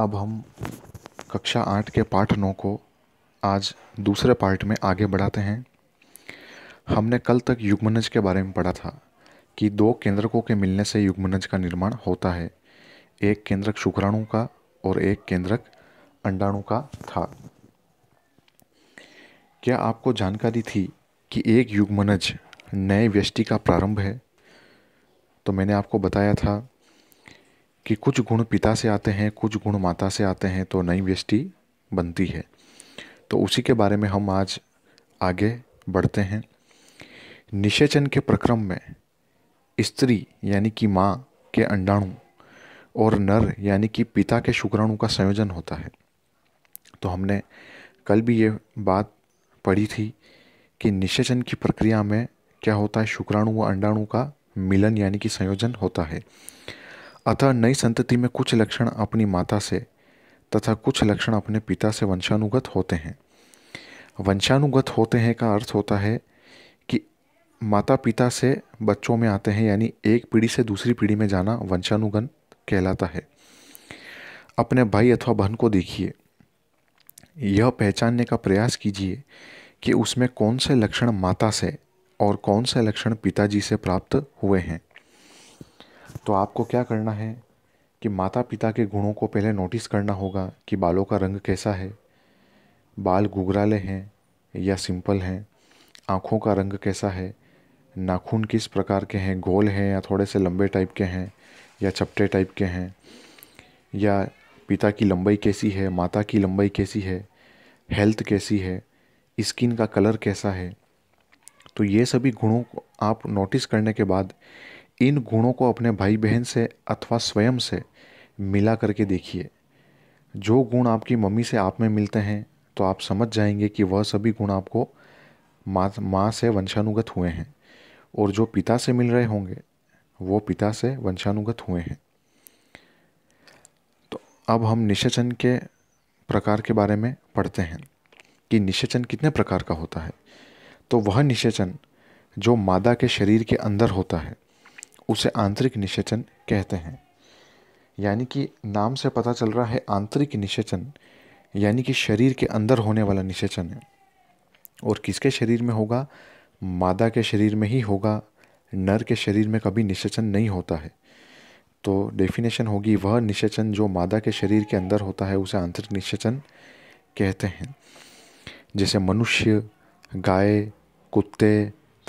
अब हम कक्षा आठ के पाठ नौ को आज दूसरे पार्ट में आगे बढ़ाते हैं हमने कल तक युग्मनज के बारे में पढ़ा था कि दो केंद्रकों के मिलने से युग्मनज का निर्माण होता है एक केंद्रक शुक्राणु का और एक केंद्रक अंडाणु का था क्या आपको जानकारी थी कि एक युग्मनज नए व्यष्टि का प्रारंभ है तो मैंने आपको बताया था कि कुछ गुण पिता से आते हैं कुछ गुण माता से आते हैं तो नई व्यष्टि बनती है तो उसी के बारे में हम आज आगे बढ़ते हैं निषेचन के प्रक्रम में स्त्री यानी कि माँ के अंडाणु और नर यानी कि पिता के शुक्राणु का संयोजन होता है तो हमने कल भी ये बात पढ़ी थी कि निषेचन की प्रक्रिया में क्या होता है शुक्राणु व अंडाणु का मिलन यानी कि संयोजन होता है अतः नई संतति में कुछ लक्षण अपनी माता से तथा कुछ लक्षण अपने पिता से वंशानुगत होते हैं वंशानुगत होते हैं का अर्थ होता है कि माता पिता से बच्चों में आते हैं यानी एक पीढ़ी से दूसरी पीढ़ी में जाना वंशानुगत कहलाता है अपने भाई अथवा बहन को देखिए यह पहचानने का प्रयास कीजिए कि उसमें कौन से लक्षण माता से और कौन से लक्षण पिताजी से प्राप्त हुए हैं तो आपको क्या करना है कि माता पिता के गुणों को पहले नोटिस करना होगा कि बालों का रंग कैसा है बाल घुघराले हैं या सिंपल हैं आँखों का रंग कैसा है नाखून किस प्रकार के हैं गोल हैं या थोड़े से लंबे टाइप के हैं या चपटे टाइप के हैं या पिता की लंबाई कैसी है माता की लंबाई कैसी है हेल्थ कैसी है स्किन का कलर कैसा है तो ये सभी गुणों को आप नोटिस करने के बाद इन गुणों को अपने भाई बहन से अथवा स्वयं से मिला करके देखिए जो गुण आपकी मम्मी से आप में मिलते हैं तो आप समझ जाएंगे कि वह सभी गुण आपको माँ माँ से वंशानुगत हुए हैं और जो पिता से मिल रहे होंगे वो पिता से वंशानुगत हुए हैं तो अब हम निशेचन के प्रकार के बारे में पढ़ते हैं कि निशेचन कितने प्रकार का होता है तो वह निशेचन जो मादा के शरीर के अंदर होता है उसे आंतरिक निषेचन कहते हैं यानी कि नाम से पता चल रहा है आंतरिक निषेचन यानी कि शरीर के अंदर होने वाला निषेचन है और किसके शरीर में होगा मादा के शरीर में ही होगा नर के शरीर में कभी निषेचन नहीं होता है तो डेफिनेशन होगी वह निषेचन जो मादा के शरीर के अंदर होता है उसे आंतरिक निषेचन कहते हैं जैसे मनुष्य गाय कुत्ते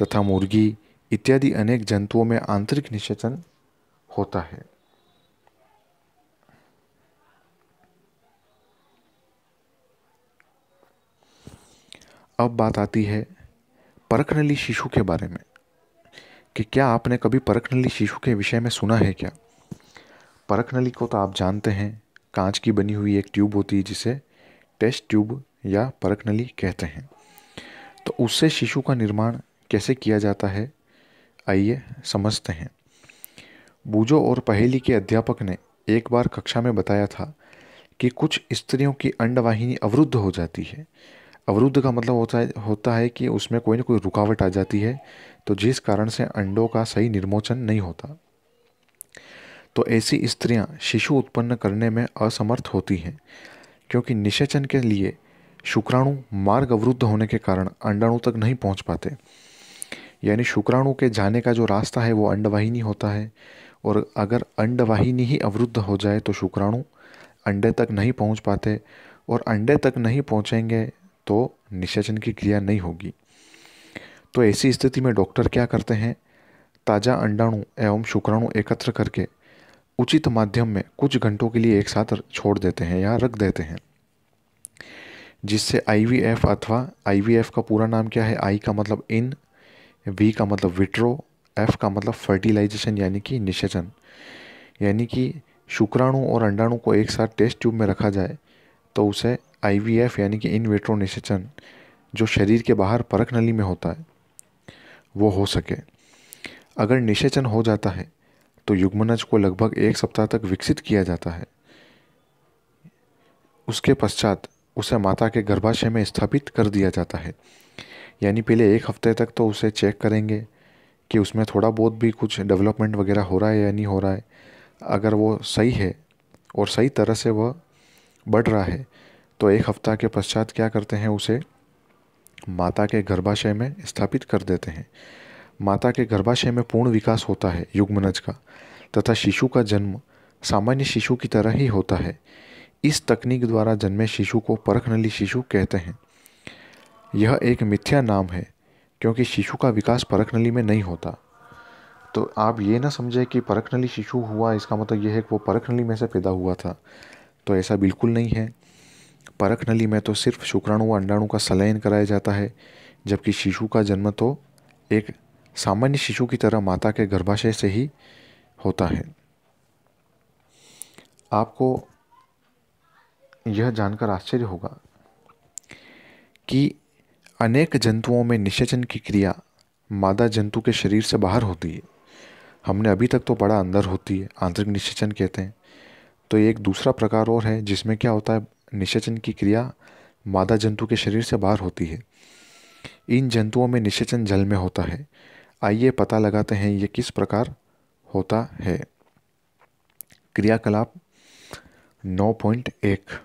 तथा मुर्गी इत्यादि अनेक जंतुओं में आंतरिक निषेचन होता है अब बात आती है परखनली शिशु के बारे में कि क्या आपने कभी परखनली शिशु के विषय में सुना है क्या परखनली को तो आप जानते हैं कांच की बनी हुई एक ट्यूब होती है जिसे टेस्ट ट्यूब या परखनली कहते हैं तो उससे शिशु का निर्माण कैसे किया जाता है आइए समझते हैं बूजो और पहेली के अध्यापक ने एक बार कक्षा में बताया था कि कुछ स्त्रियों की अंडवाहिनी अवरुद्ध हो जाती है अवरुद्ध का मतलब होता है होता है कि उसमें कोई ना कोई रुकावट आ जाती है तो जिस कारण से अंडों का सही निर्मोचन नहीं होता तो ऐसी स्त्रियां शिशु उत्पन्न करने में असमर्थ होती हैं क्योंकि निषेचन के लिए शुक्राणु मार्ग अवरुद्ध होने के कारण अंडाणु तक नहीं पहुंच पाते यानी शुक्राणु के जाने का जो रास्ता है वो अंडवाहिनी होता है और अगर अंडवाहिनी ही अवरुद्ध हो जाए तो शुक्राणु अंडे तक नहीं पहुंच पाते और अंडे तक नहीं पहुंचेंगे तो निषेचन की क्रिया नहीं होगी तो ऐसी स्थिति में डॉक्टर क्या करते हैं ताज़ा अंडाणु एवं शुक्राणु एकत्र करके उचित माध्यम में कुछ घंटों के लिए एक साथ छोड़ देते हैं या रख देते हैं जिससे आईवीएफ अथवा आईवीएफ का पूरा नाम क्या है आई का मतलब इन वी का मतलब विट्रो एफ का मतलब फर्टिलाइजेशन यानी कि निषेचन यानी कि शुक्राणु और अंडाणु को एक साथ टेस्ट ट्यूब में रखा जाए तो उसे आईवीएफ यानी कि इन विट्रो निषेचन जो शरीर के बाहर परख नली में होता है वो हो सके अगर निषेचन हो जाता है तो युग्मनज को लगभग एक सप्ताह तक विकसित किया जाता है उसके पश्चात उसे माता के गर्भाशय में स्थापित कर दिया जाता है यानी पहले एक हफ्ते तक तो उसे चेक करेंगे कि उसमें थोड़ा बहुत भी कुछ डेवलपमेंट वगैरह हो रहा है या नहीं हो रहा है अगर वो सही है और सही तरह से वह बढ़ रहा है तो एक हफ्ता के पश्चात क्या करते हैं उसे माता के गर्भाशय में स्थापित कर देते हैं माता के गर्भाशय में पूर्ण विकास होता है युग्मनज का तथा शिशु का जन्म सामान्य शिशु की तरह ही होता है इस तकनीक द्वारा जन्मे शिशु को परखनली शिशु कहते हैं यह एक मिथ्या नाम है क्योंकि शिशु का विकास परख नली में नहीं होता तो आप ये ना समझें कि परख नली शिशु हुआ इसका मतलब यह है कि वो परख नली में से पैदा हुआ था तो ऐसा बिल्कुल नहीं है परख नली में तो सिर्फ शुक्राणु व अंडाणु का सलयन कराया जाता है जबकि शिशु का जन्म तो एक सामान्य शिशु की तरह माता के गर्भाशय से ही होता है आपको यह जानकर आश्चर्य होगा कि अनेक जंतुओं में निषेचन की क्रिया मादा जंतु के शरीर से बाहर होती है हमने अभी तक तो बड़ा अंदर होती है आंतरिक निषेचन कहते हैं तो एक दूसरा प्रकार और है जिसमें क्या होता है निषेचन की क्रिया मादा जंतु के शरीर से बाहर होती है इन जंतुओं में निषेचन जल में होता है आइए पता लगाते हैं ये किस प्रकार होता है क्रियाकलाप 9.1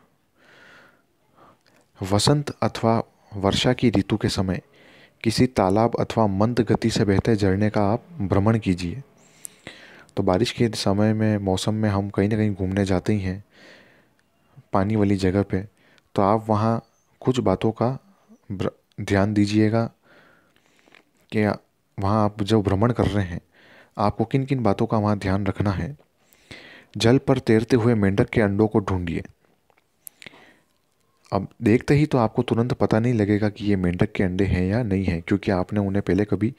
वसंत अथवा वर्षा की ऋतु के समय किसी तालाब अथवा मंद गति से बहते झरने का आप भ्रमण कीजिए तो बारिश के समय में मौसम में हम कहीं ना कहीं घूमने जाते ही हैं पानी वाली जगह पे तो आप वहाँ कुछ बातों का ध्यान दीजिएगा कि वहाँ आप जब भ्रमण कर रहे हैं आपको किन किन बातों का वहाँ ध्यान रखना है जल पर तैरते हुए मेंढक के अंडों को ढूंढिए अब देखते ही तो आपको तुरंत पता नहीं लगेगा कि ये मेंढक के अंडे हैं या नहीं हैं क्योंकि आपने उन्हें पहले कभी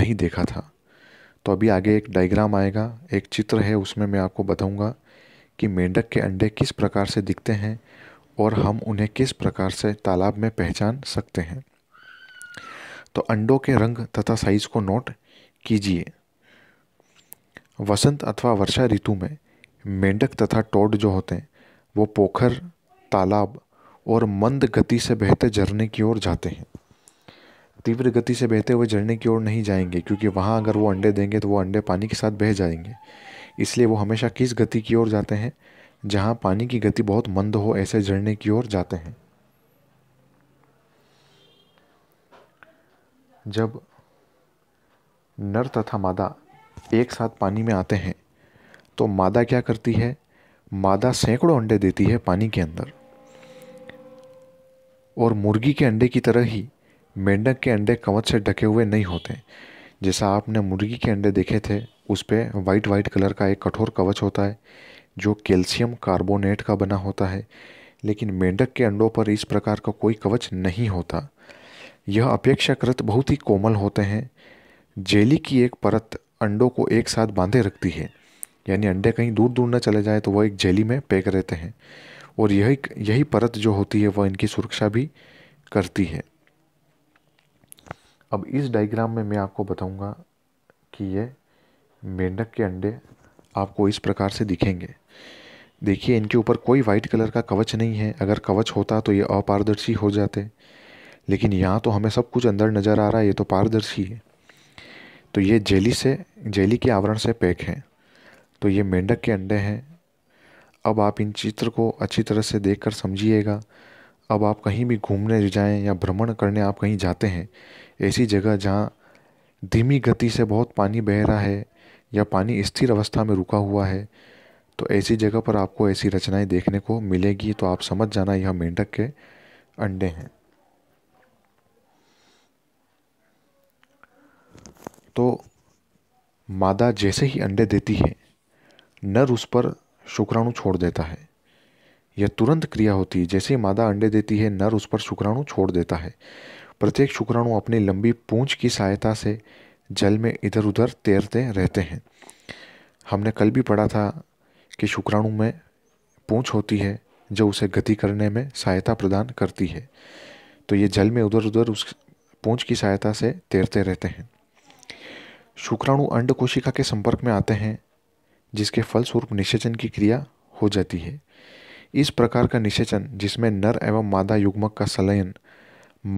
नहीं देखा था तो अभी आगे एक डायग्राम आएगा एक चित्र है उसमें मैं आपको बताऊंगा कि मेंढक के अंडे किस प्रकार से दिखते हैं और हम उन्हें किस प्रकार से तालाब में पहचान सकते हैं तो अंडों के रंग तथा साइज़ को नोट कीजिए वसंत अथवा वर्षा ऋतु में मेंढक तथा टोड जो होते हैं वो पोखर तालाब और मंद गति से बहते झरने की ओर जाते हैं तीव्र गति से बहते हुए झरने की ओर नहीं जाएंगे क्योंकि वहाँ अगर वो अंडे देंगे तो वो अंडे पानी के साथ बह जाएंगे इसलिए वो हमेशा किस गति की ओर जाते हैं जहाँ पानी की गति बहुत मंद हो ऐसे झरने की ओर जाते हैं जब नर तथा मादा एक साथ पानी में आते हैं तो मादा क्या करती है मादा सैकड़ों अंडे देती है पानी के अंदर और मुर्गी के अंडे की तरह ही मेंढक के अंडे कवच से ढके हुए नहीं होते जैसा आपने मुर्गी के अंडे देखे थे उस पर वाइट वाइट कलर का एक कठोर कवच होता है जो कैल्शियम कार्बोनेट का बना होता है लेकिन मेंढक के अंडों पर इस प्रकार का कोई कवच नहीं होता यह अपेक्षाकृत बहुत ही कोमल होते हैं जेली की एक परत अंडों को एक साथ बांधे रखती है यानी अंडे कहीं दूर दूर न चले जाए तो वह एक जेली में पैक रहते हैं और यही यही परत जो होती है वह इनकी सुरक्षा भी करती है अब इस डायग्राम में मैं आपको बताऊंगा कि ये मेंढक के अंडे आपको इस प्रकार से दिखेंगे देखिए इनके ऊपर कोई वाइट कलर का कवच नहीं है अगर कवच होता तो ये अपारदर्शी हो जाते लेकिन यहाँ तो हमें सब कुछ अंदर नज़र आ रहा है ये तो पारदर्शी है तो ये जेली से जेली के आवरण से पैक हैं तो ये मेंढक के अंडे हैं अब आप इन चित्र को अच्छी तरह से देख कर समझिएगा अब आप कहीं भी घूमने जाएँ या भ्रमण करने आप कहीं जाते हैं ऐसी जगह जहाँ धीमी गति से बहुत पानी बह रहा है या पानी स्थिर अवस्था में रुका हुआ है तो ऐसी जगह पर आपको ऐसी रचनाएं देखने को मिलेगी तो आप समझ जाना यह मेंढक के अंडे हैं तो मादा जैसे ही अंडे देती है नर उस पर शुक्राणु छोड़ देता है यह तुरंत क्रिया होती है जैसे मादा अंडे देती है नर उस पर शुक्राणु छोड़ देता है प्रत्येक शुक्राणु अपनी लंबी पूंछ की सहायता से जल में इधर उधर तैरते रहते हैं हमने कल भी पढ़ा था कि शुक्राणु में पूंछ होती है जो उसे गति करने में सहायता प्रदान करती है तो ये जल में उधर उधर उस पूंछ की सहायता से तैरते रहते हैं शुक्राणु अंड कोशिका के संपर्क में आते हैं जिसके फलस्वरूप निषेचन की क्रिया हो जाती है इस प्रकार का निषेचन जिसमें नर एवं मादा युग्मक का संलयन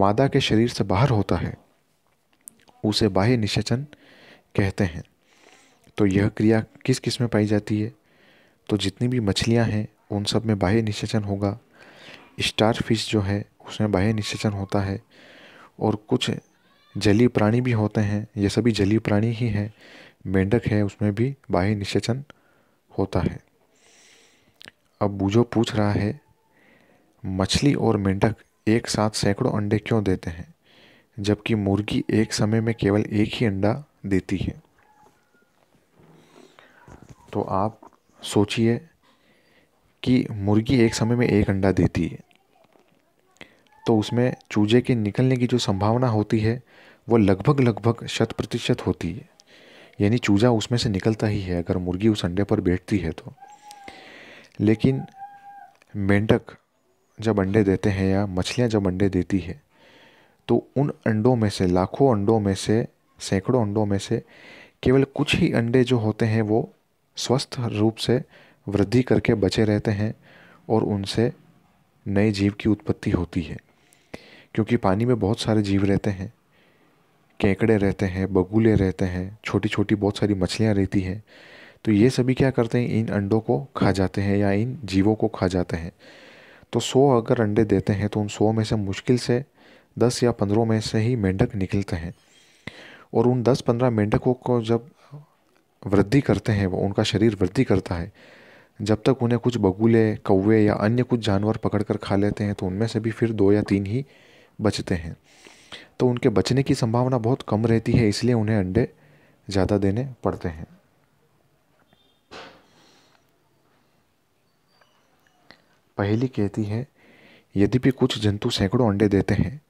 मादा के शरीर से बाहर होता है उसे बाह्य निषेचन कहते हैं तो यह क्रिया किस किस में पाई जाती है तो जितनी भी मछलियाँ हैं उन सब में बाह्य निषेचन होगा स्टार फिश जो है उसमें बाह्य निषेचन होता है और कुछ जलीय प्राणी भी होते हैं ये सभी जलीय प्राणी ही हैं मेंढक है उसमें भी बाह्य निषेचन होता है अब बूझो पूछ रहा है मछली और मेंढक एक साथ सैकड़ों अंडे क्यों देते हैं जबकि मुर्गी एक समय में केवल एक ही अंडा देती है तो आप सोचिए कि मुर्गी एक समय में एक अंडा देती है तो उसमें चूजे के निकलने की जो संभावना होती है वो लगभग लगभग शत प्रतिशत होती है यानी चूजा उसमें से निकलता ही है अगर मुर्गी उस अंडे पर बैठती है तो लेकिन मेंढक जब अंडे देते हैं या मछलियाँ जब अंडे देती है तो उन अंडों में से लाखों अंडों में से सैकड़ों अंडों में से केवल कुछ ही अंडे जो होते हैं वो स्वस्थ रूप से वृद्धि करके बचे रहते हैं और उनसे नए जीव की उत्पत्ति होती है क्योंकि पानी में बहुत सारे जीव रहते हैं केकड़े रहते हैं बगुले रहते हैं छोटी छोटी बहुत सारी मछलियाँ रहती हैं तो ये सभी क्या करते हैं इन अंडों को खा जाते हैं या इन जीवों को खा जाते हैं तो सौ अगर अंडे देते हैं तो उन सौ में से मुश्किल से दस या पंद्रह में से ही मेंढक निकलते हैं और उन दस पंद्रह मेंढकों को जब वृद्धि करते हैं वो उनका शरीर वृद्धि करता है जब तक उन्हें कुछ बगुले कौवे या अन्य कुछ जानवर पकड़ कर खा लेते हैं तो उनमें से भी फिर दो या तीन ही बचते हैं तो उनके बचने की संभावना बहुत कम रहती है इसलिए उन्हें अंडे ज़्यादा देने पड़ते हैं पहली कहती है यदि भी कुछ जंतु सैकड़ों अंडे देते हैं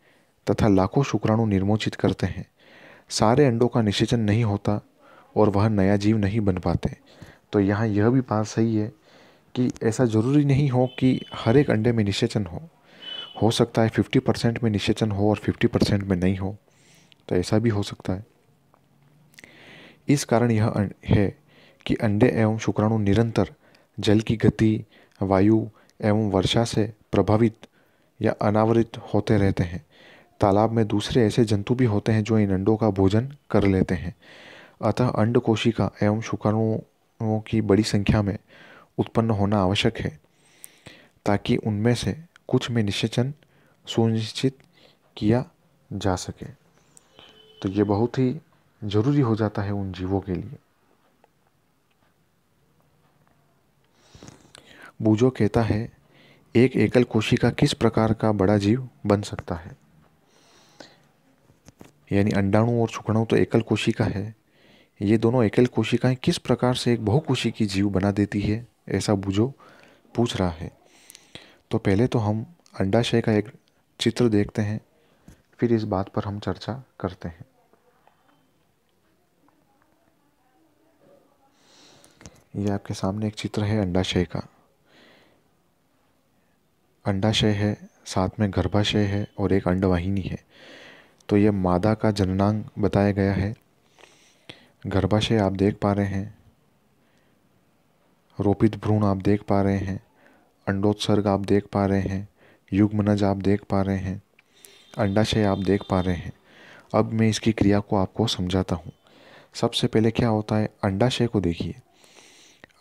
तथा लाखों शुक्राणु निर्मोचित करते हैं सारे अंडों का निषेचन नहीं होता और वह नया जीव नहीं बन पाते तो यहाँ यह भी बात सही है कि ऐसा ज़रूरी नहीं हो कि हर एक अंडे में निषेचन हो हो सकता है फिफ्टी परसेंट में निषेचन हो और फिफ्टी परसेंट में नहीं हो तो ऐसा भी हो सकता है इस कारण यह है कि अंडे एवं शुक्राणु निरंतर जल की गति वायु एवं वर्षा से प्रभावित या अनावरित होते रहते हैं तालाब में दूसरे ऐसे जंतु भी होते हैं जो इन अंडों का भोजन कर लेते हैं अतः अंड कोशिका एवं शुक्राणुओं की बड़ी संख्या में उत्पन्न होना आवश्यक है ताकि उनमें से कुछ में निषेचन सुनिश्चित किया जा सके तो ये बहुत ही ज़रूरी हो जाता है उन जीवों के लिए बूजो कहता है एक एकल कोशिका किस प्रकार का बड़ा जीव बन सकता है यानी अंडाणु और शुक्राणु तो एकल कोशिका है ये दोनों एकल कोशिकाएं किस प्रकार से एक बहुकोशिकी जीव बना देती है ऐसा बूजो पूछ रहा है तो पहले तो हम अंडाशय का एक चित्र देखते हैं फिर इस बात पर हम चर्चा करते हैं ये आपके सामने एक चित्र है अंडाशय का अंडाशय है साथ में गर्भाशय है और एक अंडवाहिनी है तो ये मादा का जननांग बताया गया है गर्भाशय आप देख पा रहे हैं रोपित भ्रूण आप देख पा रहे हैं अंडोत्सर्ग आप देख पा रहे हैं युग्मनज आप देख पा रहे हैं अंडाशय आप देख पा रहे हैं अब मैं इसकी क्रिया को आपको समझाता हूँ सबसे पहले क्या होता है अंडाशय को देखिए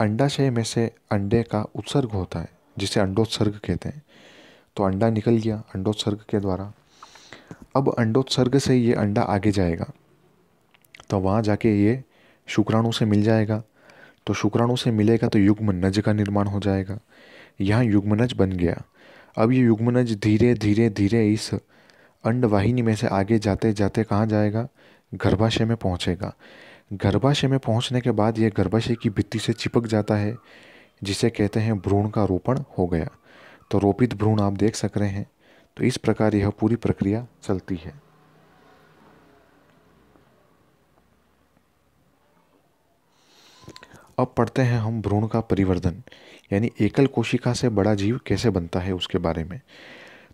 अंडाशय में से अंडे का उत्सर्ग होता है जिसे अंडोत्सर्ग कहते हैं तो अंडा निकल गया अंडोत्सर्ग के द्वारा अब अंडोत्सर्ग से ये अंडा आगे जाएगा तो वहाँ जाके ये शुक्राणु से मिल जाएगा तो शुक्राणु से मिलेगा तो युग्म नज का निर्माण हो जाएगा यहाँ युग्मनज बन गया अब ये युग्मनज धीरे धीरे धीरे इस अंडवाहिनी में से आगे जाते जाते कहाँ जाएगा गर्भाशय में पहुँचेगा गर्भाशय में पहुँचने के बाद यह गर्भाशय की भित्ति से चिपक जाता है जिसे कहते हैं भ्रूण का रोपण हो गया तो रोपित भ्रूण आप देख सक रहे हैं तो इस प्रकार यह पूरी प्रक्रिया चलती है अब पढ़ते हैं हम भ्रूण का परिवर्धन यानी एकल कोशिका से बड़ा जीव कैसे बनता है उसके बारे में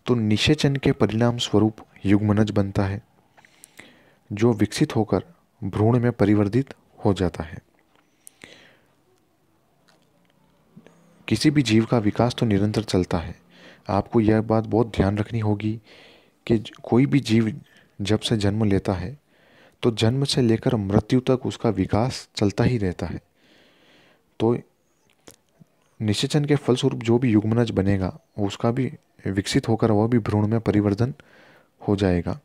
तो निषेचन के परिणाम स्वरूप युग्मनज बनता है जो विकसित होकर भ्रूण में परिवर्तित हो जाता है किसी भी जीव का विकास तो निरंतर चलता है आपको यह बात बहुत ध्यान रखनी होगी कि कोई भी जीव जब से जन्म लेता है तो जन्म से लेकर मृत्यु तक उसका विकास चलता ही रहता है तो निषेचन के फलस्वरूप जो भी युग्मनज बनेगा उसका भी विकसित होकर वह भी भ्रूण में परिवर्तन हो जाएगा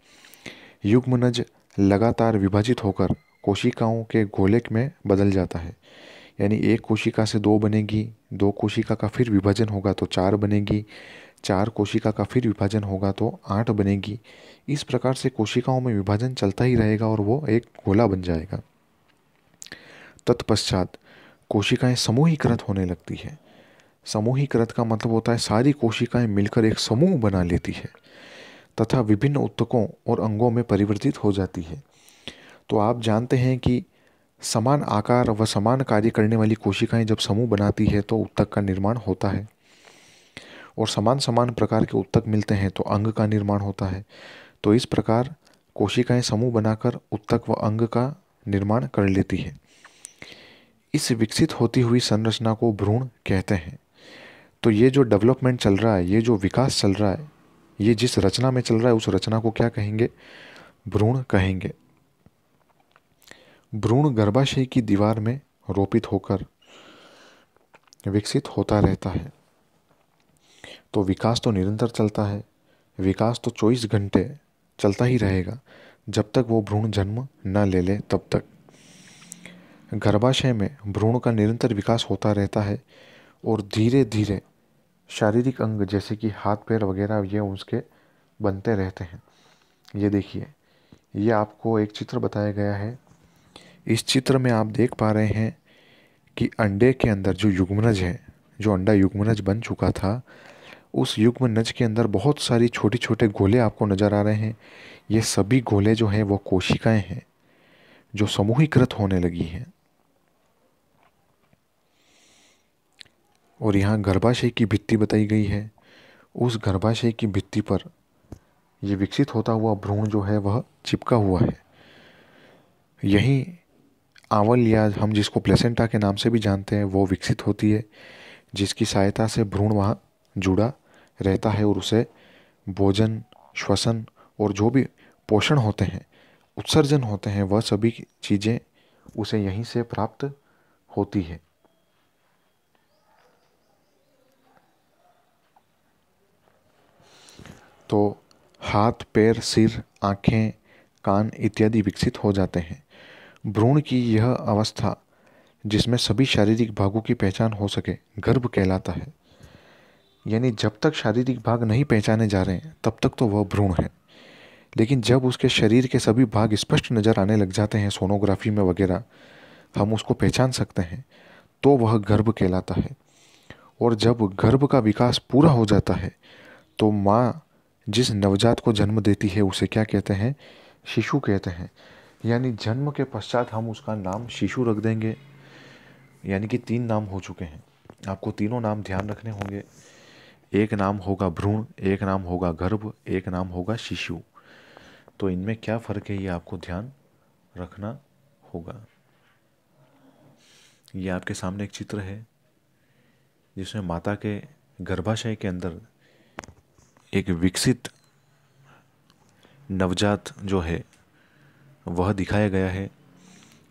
युग्मनज लगातार विभाजित होकर कोशिकाओं के गोलेक में बदल जाता है यानी एक कोशिका से दो बनेगी दो कोशिका का फिर विभाजन होगा तो चार बनेगी चार कोशिका का फिर विभाजन होगा तो आठ बनेगी इस प्रकार से कोशिकाओं में विभाजन चलता ही रहेगा और वो एक गोला बन जाएगा तत्पश्चात कोशिकाएं समूहीकृत होने लगती है समूहीकृत का मतलब होता है सारी कोशिकाएं मिलकर एक समूह बना लेती है तथा विभिन्न उत्तकों और अंगों में परिवर्तित हो जाती है तो आप जानते हैं कि समान आकार व समान कार्य करने वाली कोशिकाएं जब समूह बनाती है तो उत्तक का निर्माण होता है और समान समान प्रकार के उत्तक मिलते हैं तो अंग का निर्माण होता है तो इस प्रकार कोशिकाएं समूह बनाकर उत्तक व अंग का निर्माण कर लेती है इस विकसित होती हुई संरचना को भ्रूण कहते हैं तो ये जो डेवलपमेंट चल रहा है ये जो विकास चल रहा है ये जिस रचना में चल रहा है उस रचना को क्या कहेंगे भ्रूण कहेंगे भ्रूण गर्भाशय की दीवार में रोपित होकर विकसित होता रहता है तो विकास तो निरंतर चलता है विकास तो चौबीस घंटे चलता ही रहेगा जब तक वो भ्रूण जन्म न ले ले तब तक गर्भाशय में भ्रूण का निरंतर विकास होता रहता है और धीरे धीरे शारीरिक अंग जैसे कि हाथ पैर वगैरह ये उसके बनते रहते हैं ये देखिए ये आपको एक चित्र बताया गया है इस चित्र में आप देख पा रहे हैं कि अंडे के अंदर जो युग्मनज है जो अंडा युग्मनज बन चुका था उस युग्मनज के अंदर बहुत सारी छोटे छोटे गोले आपको नज़र आ रहे हैं ये सभी गोले जो हैं वो कोशिकाएं हैं जो समूहीकृत होने लगी हैं और यहाँ गर्भाशय की भित्ति बताई गई है उस गर्भाशय की भित्ति पर ये विकसित होता हुआ भ्रूण जो है वह चिपका हुआ है यहीं आवल या हम जिसको प्लेसेंटा के नाम से भी जानते हैं वो विकसित होती है जिसकी सहायता से भ्रूण वहाँ जुड़ा रहता है और उसे भोजन श्वसन और जो भी पोषण होते हैं उत्सर्जन होते हैं वह सभी चीज़ें उसे यहीं से प्राप्त होती है तो हाथ पैर सिर आँखें कान इत्यादि विकसित हो जाते हैं भ्रूण की यह अवस्था जिसमें सभी शारीरिक भागों की पहचान हो सके गर्भ कहलाता है यानी जब तक शारीरिक भाग नहीं पहचाने जा रहे हैं तब तक तो वह भ्रूण है लेकिन जब उसके शरीर के सभी भाग स्पष्ट नज़र आने लग जाते हैं सोनोग्राफी में वगैरह हम उसको पहचान सकते हैं तो वह गर्भ कहलाता है और जब गर्भ का विकास पूरा हो जाता है तो माँ जिस नवजात को जन्म देती है उसे क्या कहते हैं शिशु कहते हैं यानी जन्म के पश्चात हम उसका नाम शिशु रख देंगे यानी कि तीन नाम हो चुके हैं आपको तीनों नाम ध्यान रखने होंगे एक नाम होगा भ्रूण एक नाम होगा गर्भ एक नाम होगा शिशु तो इनमें क्या फ़र्क है ये आपको ध्यान रखना होगा ये आपके सामने एक चित्र है जिसमें माता के गर्भाशय के अंदर एक विकसित नवजात जो है वह दिखाया गया है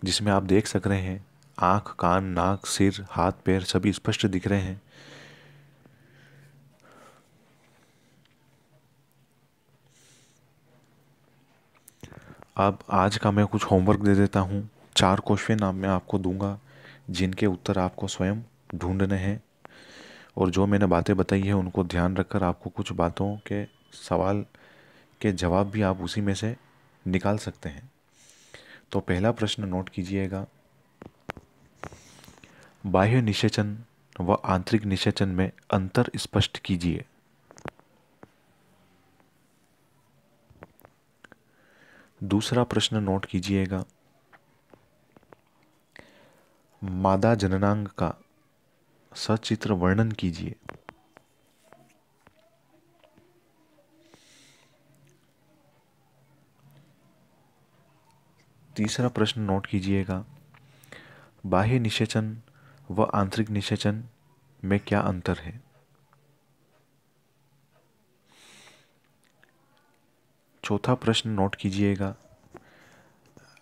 जिसमें आप देख सक रहे हैं आंख कान नाक सिर हाथ पैर सभी स्पष्ट दिख रहे हैं अब आज का मैं कुछ होमवर्क दे देता हूँ चार क्वेश्चन नाम मैं आपको दूंगा जिनके उत्तर आपको स्वयं ढूंढने हैं और जो मैंने बातें बताई है उनको ध्यान रखकर आपको कुछ बातों के सवाल के जवाब भी आप उसी में से निकाल सकते हैं तो पहला प्रश्न नोट कीजिएगा बाह्य निषेचन व आंतरिक निषेचन में अंतर स्पष्ट कीजिए दूसरा प्रश्न नोट कीजिएगा मादा जननांग का सचित्र वर्णन कीजिए तीसरा प्रश्न नोट कीजिएगा बाह्य निषेचन व आंतरिक निषेचन में क्या अंतर है चौथा प्रश्न नोट कीजिएगा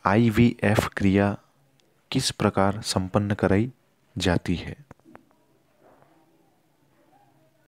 आईवीएफ क्रिया किस प्रकार संपन्न कराई जाती है